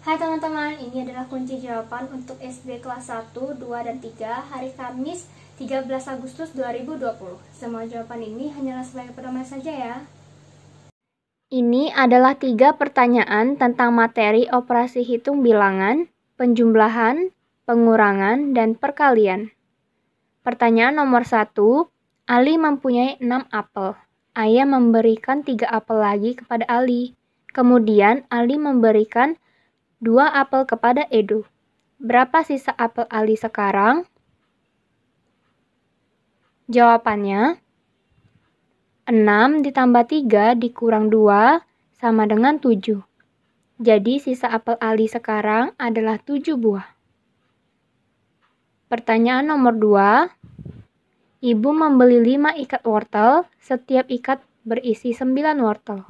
Hai teman-teman, ini adalah kunci jawaban untuk SD kelas 1, 2, dan 3 hari Kamis 13 Agustus 2020. Semua jawaban ini hanyalah sebagai pedoman saja ya. Ini adalah tiga pertanyaan tentang materi operasi hitung bilangan, penjumlahan, pengurangan, dan perkalian. Pertanyaan nomor satu, Ali mempunyai enam apel. Ayah memberikan tiga apel lagi kepada Ali. Kemudian Ali memberikan dua apel kepada Edo. Berapa sisa apel Ali sekarang? Jawabannya, 6 ditambah 3 dikurang 2 sama dengan 7. Jadi sisa apel Ali sekarang adalah 7 buah. Pertanyaan nomor 2. Ibu membeli 5 ikat wortel, setiap ikat berisi 9 wortel.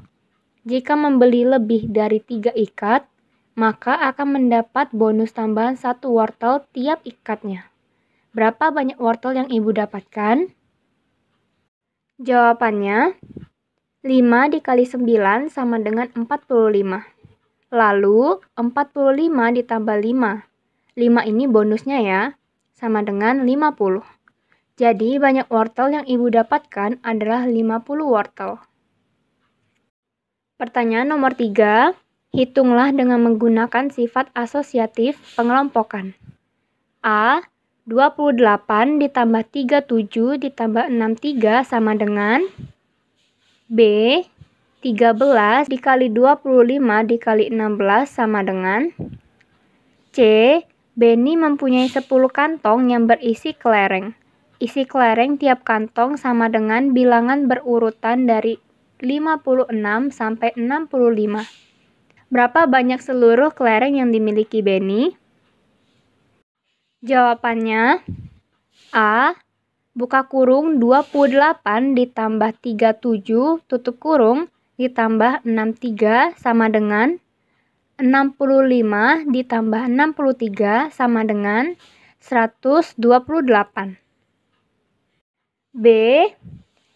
Jika membeli lebih dari 3 ikat, maka akan mendapat bonus tambahan satu wortel tiap ikatnya. Berapa banyak wortel yang ibu dapatkan? Jawabannya, 5 dikali 9 sama dengan 45. Lalu, 45 ditambah 5. 5 ini bonusnya ya, sama dengan 50. Jadi, banyak wortel yang ibu dapatkan adalah 50 wortel. Pertanyaan nomor 3. Hitunglah dengan menggunakan sifat asosiatif pengelompokan. A. 28 ditambah 37 ditambah 63 sama dengan B. 13 dikali 25 dikali 16 sama dengan C. Benny mempunyai 10 kantong yang berisi kelereng. Isi kelereng tiap kantong sama dengan bilangan berurutan dari 56 sampai 65. Berapa banyak seluruh kelereng yang dimiliki Benny? Jawabannya A. Buka kurung 28 ditambah 37 tutup kurung ditambah 63 sama dengan 65 ditambah 63 sama dengan 128. B.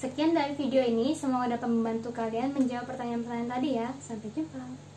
Sekian dari video ini, semoga dapat membantu kalian menjawab pertanyaan-pertanyaan tadi ya. Sampai jumpa.